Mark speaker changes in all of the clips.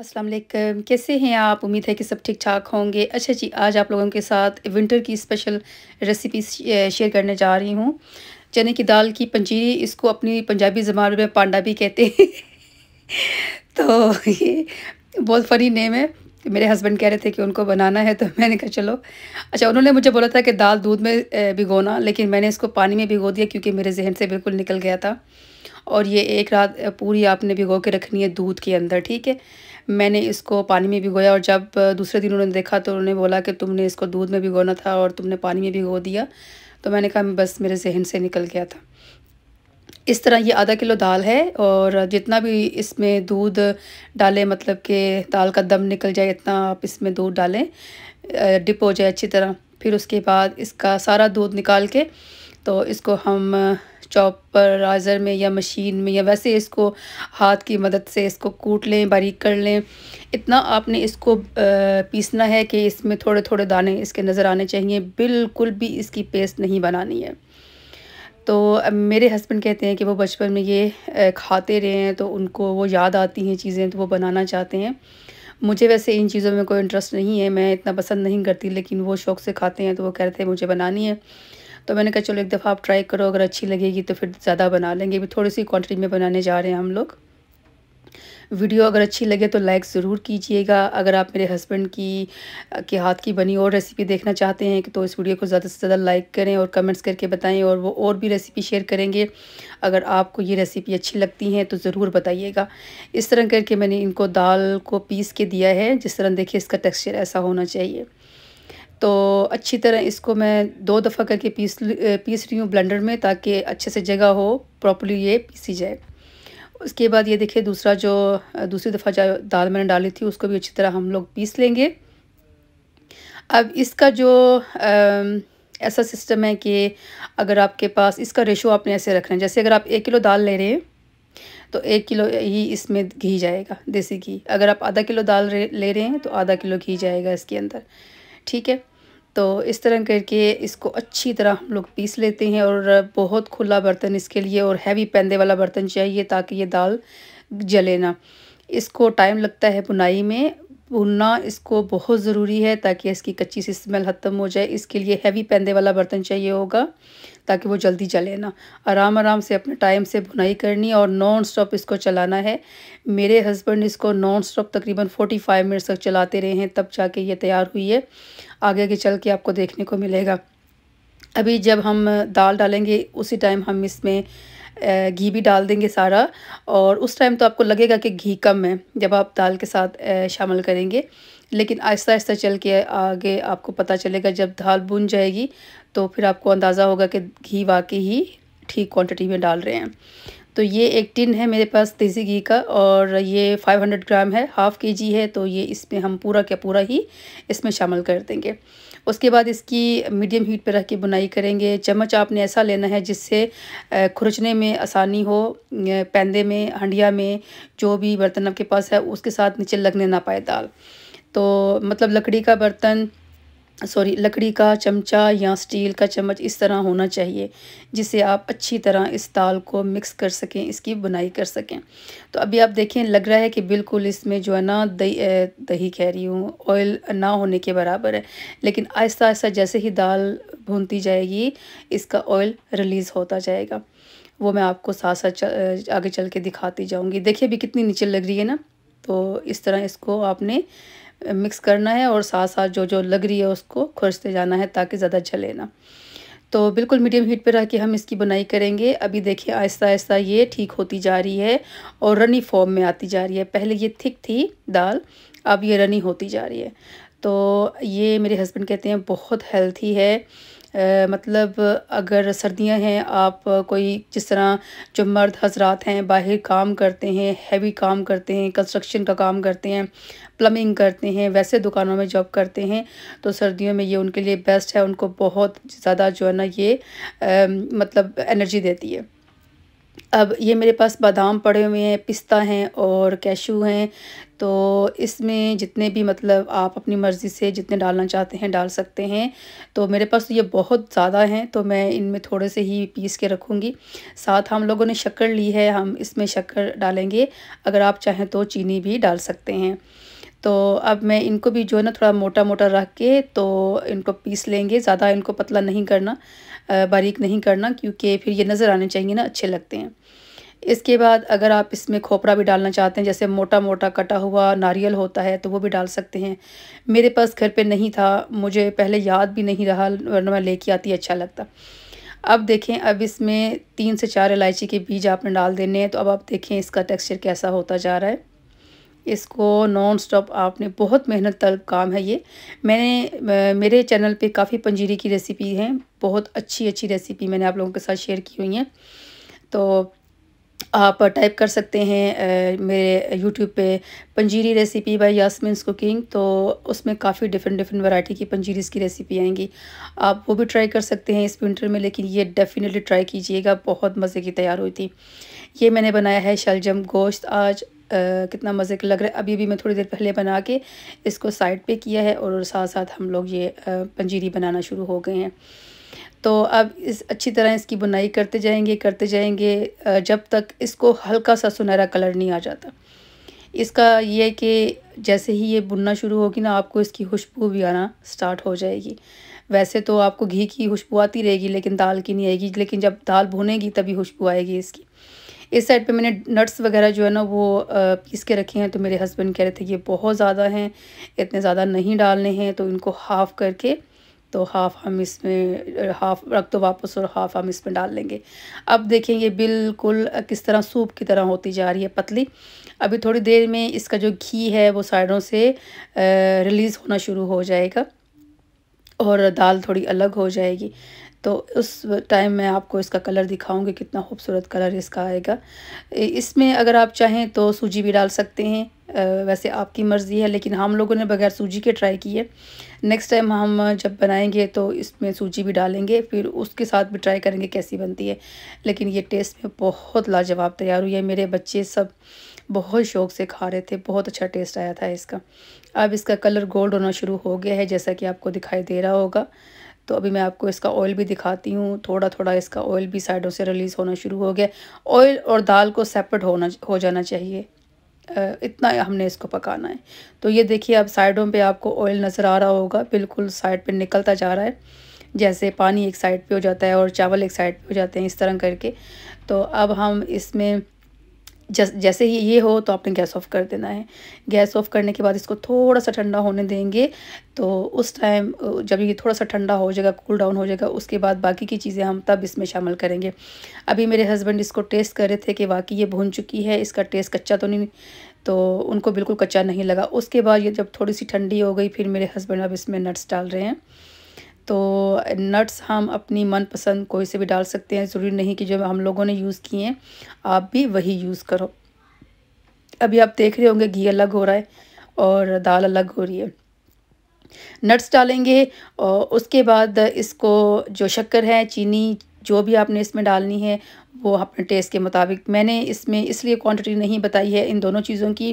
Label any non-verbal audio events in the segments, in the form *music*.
Speaker 1: अस्सलाम वालेकुम कैसे हैं आप उम्मीद है कि सब ठीक ठाक होंगे अच्छा जी आज आप लोगों के साथ विंटर की स्पेशल रेसिपी शेयर करने जा रही हूँ चने की दाल की पंजीरी इसको अपनी पंजाबी जबान में पांडा भी कहते हैं *laughs* तो ये बहुत फ़नी नेम है मेरे हस्बैंड कह रहे थे कि उनको बनाना है तो मैंने कहा चलो अच्छा उन्होंने मुझे बोला था कि दाल दूध में भिगोना लेकिन मैंने इसको पानी में भिगो दिया क्योंकि मेरे जहन से बिल्कुल निकल गया था और ये एक रात पूरी आपने भिगो के रखनी है दूध के अंदर ठीक है मैंने इसको पानी में भिगोया और जब दूसरे दिन उन्होंने देखा तो उन्होंने बोला कि तुमने इसको दूध में भिगोना था और तुमने पानी में भिगो दिया तो मैंने कहा बस मेरे जहन से निकल गया था इस तरह ये आधा किलो दाल है और जितना भी इसमें दूध डालें मतलब कि दाल का दम निकल जाए इतना आप इसमें दूध डालें डिप हो जाए अच्छी तरह फिर उसके बाद इसका सारा दूध निकाल के तो इसको हम चॉपर राजर में या मशीन में या वैसे इसको हाथ की मदद से इसको कूट लें बारीक कर लें इतना आपने इसको पीसना है कि इसमें थोड़े थोड़े दाने इसके नज़र आने चाहिए बिल्कुल भी इसकी पेस्ट नहीं बनानी है तो मेरे हस्बैंड कहते हैं कि वो बचपन में ये खाते रहे हैं तो उनको वो याद आती हैं चीज़ें तो वो बनाना चाहते हैं मुझे वैसे इन चीज़ों में कोई इंटरेस्ट नहीं है मैं इतना पसंद नहीं करती लेकिन वो शौक़ से खाते हैं तो वो कहते हैं मुझे बनानी है तो मैंने कहा चलो एक दफ़ा आप ट्राई करो अगर अच्छी लगेगी तो फिर ज़्यादा बना लेंगे भी थोड़ी सी क्वान्टिटी में बनाने जा रहे हैं हम लोग वीडियो अगर अच्छी लगे तो लाइक ज़रूर कीजिएगा अगर आप मेरे हस्बैंड की के हाथ की बनी और रेसिपी देखना चाहते हैं तो इस वीडियो को ज़्यादा से ज़्यादा लाइक करें और कमेंट्स करके बताएं और वो और भी रेसिपी शेयर करेंगे अगर आपको ये रेसिपी अच्छी लगती हैं तो ज़रूर बताइएगा इस तरह करके मैंने इनको दाल को पीस के दिया है जिस तरह देखिए इसका टेक्स्चर ऐसा होना चाहिए तो अच्छी तरह इसको मैं दो दफ़ा करके पीस पीस रही हूँ ब्लेंडर में ताकि अच्छे से जगह हो प्रॉपरली ये पीसी जाए उसके बाद ये देखिए दूसरा जो दूसरी दफ़ा जो दाल मैंने डाली थी उसको भी अच्छी तरह हम लोग पीस लेंगे अब इसका जो आ, ऐसा सिस्टम है कि अगर आपके पास इसका रेशो आपने ऐसे रखना है जैसे अगर आप एक किलो दाल ले रहे हैं तो एक किलो ही इसमें घी जाएगा देसी घी अगर आप आधा किलो दाल ले रहे हैं तो आधा किलो घी जाएगा इसके अंदर ठीक है तो इस तरह करके इसको अच्छी तरह हम लोग पीस लेते हैं और बहुत खुला बर्तन इसके लिए और हैवी पैंदे वाला बर्तन चाहिए ताकि ये दाल जले ना इसको टाइम लगता है बुनाई में भूनना इसको बहुत ज़रूरी है ताकि इसकी कच्ची सी स्मेल ख़त्म हो जाए इसके लिए हैवी पैंदे वाला बर्तन चाहिए होगा ताकि वो जल्दी जले ना आराम आराम से अपने टाइम से भुनाई करनी और नॉन स्टॉप इसको चलाना है मेरे हस्बैंड इसको नॉन स्टॉप तकरीबन फोर्टी फाइव मिनट्स तक चलाते रहे हैं तब जाके ये तैयार हुई है आगे आगे चल के आपको देखने को मिलेगा अभी जब हम दाल डालेंगे उसी टाइम हम इसमें घी भी डाल देंगे सारा और उस टाइम तो आपको लगेगा कि घी कम है जब आप दाल के साथ शामिल करेंगे लेकिन आहिस्ता आहिस्ता चल के आगे आपको पता चलेगा जब दाल बुन जाएगी तो फिर आपको अंदाज़ा होगा कि घी वाकई ही ठीक क्वांटिटी में डाल रहे हैं तो ये एक टिन है मेरे पास देसी घी का और ये 500 ग्राम है हाफ़ के जी है तो ये इसमें हम पूरा क्या पूरा ही इसमें शामिल कर देंगे उसके बाद इसकी मीडियम हीट पर रख के बुनाई करेंगे चम्मच आपने ऐसा लेना है जिससे खुरचने में आसानी हो पैंदे में हंडिया में जो भी बर्तन आपके पास है उसके साथ नीचे लगने ना पाए दाल तो मतलब लकड़ी का बर्तन सॉरी लकड़ी का चमचा या स्टील का चम्मच इस तरह होना चाहिए जिसे आप अच्छी तरह इस दाल को मिक्स कर सकें इसकी बुनाई कर सकें तो अभी आप देखें लग रहा है कि बिल्कुल इसमें जो है ना दही दही कह रही हूँ ऑयल ना होने के बराबर है लेकिन आहिस्ता आहिस्ता जैसे ही दाल भूनती जाएगी इसका ऑयल रिलीज़ होता जाएगा वो मैं आपको साथ साथ आगे चल के दिखाती जाऊँगी देखिए अभी कितनी नीचे लग रही है ना तो इस तरह इसको आपने मिक्स करना है और साथ साथ जो जो लग रही है उसको खुरचते जाना है ताकि ज़्यादा जले ना तो बिल्कुल मीडियम हीट पर रह के हम इसकी बुनाई करेंगे अभी देखिए आहिस्ता आहिस्ता ये ठीक होती जा रही है और रनी फॉर्म में आती जा रही है पहले ये थिक थी दाल अब ये रनी होती जा रही है तो ये मेरे हस्बैंड कहते हैं बहुत हेल्थी है मतलब अगर सर्दियां हैं आप कोई जिस तरह जो मर्द हजरात हैं बाहर काम करते हैं हैवी काम करते हैं कंस्ट्रक्शन का काम करते हैं प्लम्बिंग करते हैं वैसे दुकानों में जॉब करते हैं तो सर्दियों में ये उनके लिए बेस्ट है उनको बहुत ज़्यादा जो है ना ये मतलब एनर्जी देती है अब ये मेरे पास बादाम पड़े हुए हैं पिस्ता हैं और कैशू हैं तो इसमें जितने भी मतलब आप अपनी मर्ज़ी से जितने डालना चाहते हैं डाल सकते हैं तो मेरे पास तो ये बहुत ज़्यादा हैं तो मैं इनमें थोड़े से ही पीस के रखूँगी साथ हम लोगों ने शक्कर ली है हम इसमें शक्कर डालेंगे अगर आप चाहें तो चीनी भी डाल सकते हैं तो अब मैं इनको भी जो है ना थोड़ा मोटा मोटा रख के तो इनको पीस लेंगे ज़्यादा इनको पतला नहीं करना बारीक नहीं करना क्योंकि फिर ये नज़र आने चाहिए ना अच्छे लगते हैं इसके बाद अगर आप इसमें खोपरा भी डालना चाहते हैं जैसे मोटा मोटा कटा हुआ नारियल होता है तो वो भी डाल सकते हैं मेरे पास घर पे नहीं था मुझे पहले याद भी नहीं रहा वरना मैं लेके आती अच्छा लगता अब देखें अब इसमें तीन से चार इलायची के बीज आपने डाल देने हैं तो अब आप देखें इसका टेक्सचर कैसा होता जा रहा है इसको नॉन स्टॉप आपने बहुत मेहनत तलब काम है ये मैंने मेरे चैनल पे काफ़ी पंजीरी की रेसिपी हैं बहुत अच्छी अच्छी रेसिपी मैंने आप लोगों के साथ शेयर की हुई हैं तो आप टाइप कर सकते हैं मेरे यूट्यूब पे panjiri recipe by Yasmin's cooking तो उसमें काफ़ी डिफरेंट डिफरेंट वैरायटी की पंजीरीज़ की रेसिपी आएंगी आप वो भी ट्राई कर सकते हैं इस विंटर में लेकिन ये डेफ़िनेटली ट्राई कीजिएगा बहुत मज़े की तैयार हुई थी ये मैंने बनाया है शलजम गोश्त आज कितना मज़े का लग रहा है अभी भी मैं थोड़ी देर पहले बना के इसको साइड पे किया है और साथ साथ हम लोग ये पंजीरी बनाना शुरू हो गए हैं तो अब इस अच्छी तरह इसकी बुनाई करते जाएंगे करते जाएंगे जब तक इसको हल्का सा सुनहरा कलर नहीं आ जाता इसका यह है कि जैसे ही ये बुनना शुरू होगी ना आपको इसकी खुशबू भी आना स्टार्ट हो जाएगी वैसे तो आपको घी की खुशबू आती रहेगी लेकिन दाल की नहीं आएगी लेकिन जब दाल भुनेगी तभी खुशबू आएगी इसकी इस साइड पे मैंने नट्स वगैरह जो है ना वो पीस के रखे हैं तो मेरे हस्बैंड कह रहे थे ये बहुत ज़्यादा हैं इतने ज़्यादा नहीं डालने हैं तो इनको हाफ़ करके तो हाफ़ हम इसमें हाफ़ रख दो वापस और हाफ़ हम इसमें डाल लेंगे अब देखें ये बिल्कुल किस तरह सूप की तरह होती जा रही है पतली अभी थोड़ी देर में इसका जो घी है वो साइडों से रिलीज़ होना शुरू हो जाएगा और दाल थोड़ी अलग हो जाएगी तो उस टाइम मैं आपको इसका कलर दिखाऊंगी कितना खूबसूरत कलर इसका आएगा इसमें अगर आप चाहें तो सूजी भी डाल सकते हैं वैसे आपकी मर्ज़ी है लेकिन हम लोगों ने बगैर सूजी के ट्राई किए नेक्स्ट टाइम हम जब बनाएंगे तो इसमें सूजी भी डालेंगे फिर उसके साथ भी ट्राई करेंगे कैसी बनती है लेकिन ये टेस्ट में बहुत लाजवाब तैयार हुई है मेरे बच्चे सब बहुत शौक से खा रहे थे बहुत अच्छा टेस्ट आया था इसका अब इसका कलर गोल्ड होना शुरू हो गया है जैसा कि आपको दिखाई दे रहा होगा तो अभी मैं आपको इसका ऑयल भी दिखाती हूँ थोड़ा थोड़ा इसका ऑयल भी साइडों से रिलीज़ होना शुरू हो गया ऑयल और दाल को सेपरेट होना हो जाना चाहिए इतना हमने इसको पकाना है तो ये देखिए अब साइडों पे आपको ऑयल नज़र आ रहा होगा बिल्कुल साइड पे निकलता जा रहा है जैसे पानी एक साइड पे हो जाता है और चावल एक साइड पे हो जाते हैं इस तरह करके तो अब हम इसमें जस जैसे ही ये हो तो आपने गैस ऑफ कर देना है गैस ऑफ करने के बाद इसको थोड़ा सा ठंडा होने देंगे तो उस टाइम जब ये थोड़ा सा ठंडा हो जाएगा कूल डाउन हो जाएगा उसके बाद बाकी की चीज़ें हम तब इसमें शामिल करेंगे अभी मेरे हस्बैंड इसको टेस्ट कर रहे थे कि वाकई ये भुन चुकी है इसका टेस्ट कच्चा तो नहीं तो उनको बिल्कुल कच्चा नहीं लगा उसके बाद ये जब थोड़ी सी ठंडी हो गई फिर मेरे हस्बैंड अब इसमें नट्स डाल रहे हैं तो नट्स हम अपनी मनपसंद कोई से भी डाल सकते हैं ज़रूरी नहीं कि जो हम लोगों ने यूज़ किए हैं आप भी वही यूज़ करो अभी आप देख रहे होंगे घी अलग हो रहा है और दाल अलग हो रही है नट्स डालेंगे और उसके बाद इसको जो शक्कर है चीनी जो भी आपने इसमें डालनी है वो अपने टेस्ट के मुताबिक मैंने इसमें इसलिए क्वांटिटी नहीं बताई है इन दोनों चीज़ों की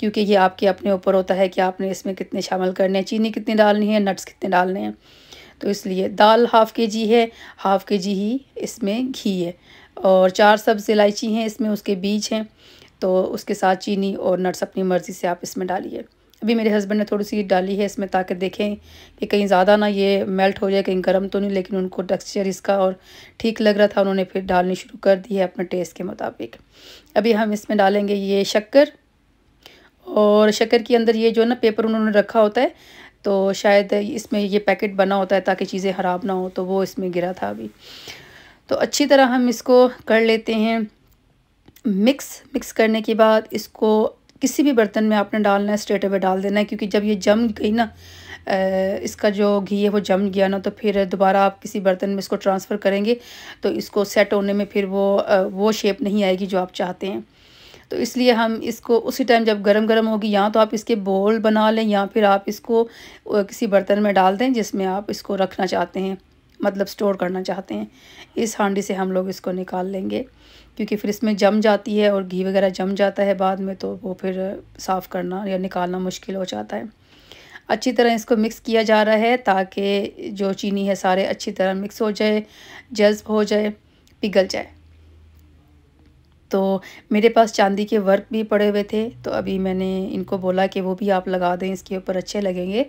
Speaker 1: क्योंकि ये आपके अपने ऊपर होता है कि आपने इसमें कितने शामिल करने हैं चीनी कितनी डालनी है नट्स कितने डालने हैं तो इसलिए दाल हाफ़ के जी है हाफ़ के जी ही इसमें घी है और चार सब्ज़ इलायची हैं इसमें उसके बीज हैं तो उसके साथ चीनी और नट्स अपनी मर्ज़ी से आप इसमें डालिए अभी मेरे हस्बैंड ने थोड़ी सी डाली है इसमें ताकि देखें कि कहीं ज़्यादा ना ये मेल्ट हो जाए कहीं गर्म तो नहीं लेकिन उनको टेक्सचर इसका और ठीक लग रहा था उन्होंने फिर डालनी शुरू कर दी है अपने टेस्ट के मुताबिक अभी हम इसमें डालेंगे ये शक्कर और शक्कर के अंदर ये जो है ना पेपर उन्होंने रखा होता है तो शायद इसमें ये पैकेट बना होता है ताकि चीज़ें ख़राब ना हो तो वो इसमें गिरा था अभी तो अच्छी तरह हम इसको कर लेते हैं मिक्स मिक्स करने के बाद इसको किसी भी बर्तन में आपने डालना है स्ट्रेट अवे डाल देना है क्योंकि जब ये जम गई ना इसका जो घी है वो जम गया ना तो फिर दोबारा आप किसी बर्तन में इसको ट्रांसफ़र करेंगे तो इसको सेट होने में फिर वो वो शेप नहीं आएगी जो आप चाहते हैं तो इसलिए हम इसको उसी टाइम जब गरम गरम होगी या तो आप इसके बोल बना लें या फिर आप इसको किसी बर्तन में डाल दें जिसमें आप इसको रखना चाहते हैं मतलब स्टोर करना चाहते हैं इस हांडी से हम लोग इसको निकाल लेंगे क्योंकि फिर इसमें जम जाती है और घी वगैरह जम जाता है बाद में तो वो फिर साफ़ करना या निकालना मुश्किल हो जाता है अच्छी तरह इसको मिक्स किया जा रहा है ताकि जो चीनी है सारे अच्छी तरह मिक्स हो जाए जज्ब हो जाए पिघल जाए तो मेरे पास चांदी के वर्क भी पड़े हुए थे तो अभी मैंने इनको बोला कि वो भी आप लगा दें इसके ऊपर अच्छे लगेंगे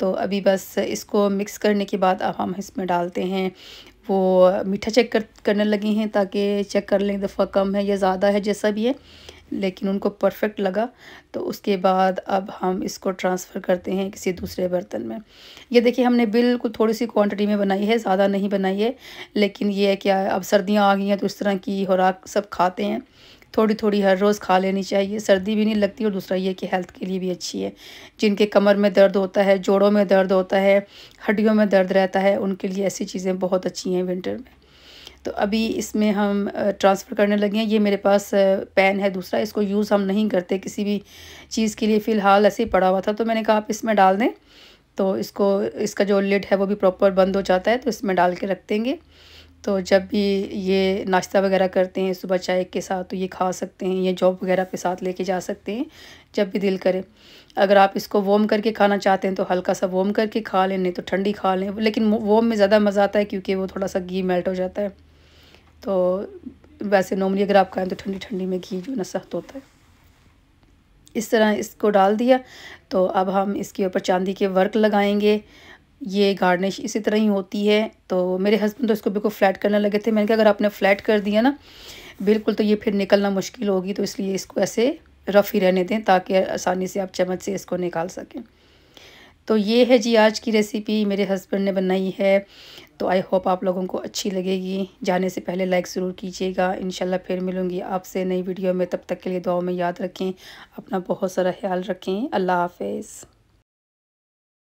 Speaker 1: तो अभी बस इसको मिक्स करने के बाद अब हम इसमें डालते हैं वो मीठा चेक कर करने लगी हैं ताकि चेक कर लें दफ़ा कम है या ज़्यादा है जैसा भी है लेकिन उनको परफेक्ट लगा तो उसके बाद अब हम इसको ट्रांसफ़र करते हैं किसी दूसरे बर्तन में ये देखिए हमने बिल्कुल थोड़ी सी क्वांटिटी में बनाई है ज़्यादा नहीं बनाई है लेकिन ये है क्या अब सर्दियाँ आ गई हैं तो इस तरह की खुराक सब खाते हैं थोड़ी थोड़ी हर रोज़ खा लेनी चाहिए सर्दी भी नहीं लगती और दूसरा ये कि हेल्थ के लिए भी अच्छी है जिनके कमर में दर्द होता है जोड़ों में दर्द होता है हड्डियों में दर्द रहता है उनके लिए ऐसी चीज़ें बहुत अच्छी हैं विंटर में तो अभी इसमें हम ट्रांसफ़र करने लगे हैं ये मेरे पास पेन है दूसरा इसको यूज़ हम नहीं करते किसी भी चीज़ के लिए फ़िलहाल ऐसे ही पड़ा हुआ था तो मैंने कहा आप इसमें डाल दें तो इसको इसका जो लिड है वो भी प्रॉपर बंद हो जाता है तो इसमें डाल के रख देंगे तो जब भी ये नाश्ता वगैरह करते हैं सुबह चाय के साथ तो ये खा सकते हैं ये जॉब वगैरह के साथ लेके जा सकते हैं जब भी दिल करे अगर आप इसको वॉम करके खाना चाहते हैं तो हल्का सा वॉम करके खा लें नहीं तो ठंडी खा लें लेकिन वॉम में ज़्यादा मज़ा आता है क्योंकि वो थोड़ा सा घी मेल्ट हो जाता है तो वैसे नॉर्मली अगर आप खाएँ तो ठंडी ठंडी में घी जो ना सख्त होता है इस तरह इसको डाल दिया तो अब हम इसके ऊपर चांदी के वर्क लगाएंगे ये गार्निश इसी तरह ही होती है तो मेरे हस्बैंड तो इसको बिल्कुल फ्लैट करने लगे थे मैंने कहा अगर आपने फ्लैट कर दिया ना बिल्कुल तो ये फिर निकलना मुश्किल होगी तो इसलिए इसको ऐसे रफ़ ही रहने दें ताकि आसानी से आप चम्मच से इसको निकाल सकें तो ये है जी आज की रेसिपी मेरे हस्बैंड ने बनाई है तो आई होप आप लोगों को अच्छी लगेगी जाने से पहले लाइक ज़रूर कीजिएगा इन फिर मिलूँगी आपसे नई वीडियो में तब तक के लिए दुआओं में याद रखें अपना बहुत सारा ख्याल रखें अल्लाह हाफिज़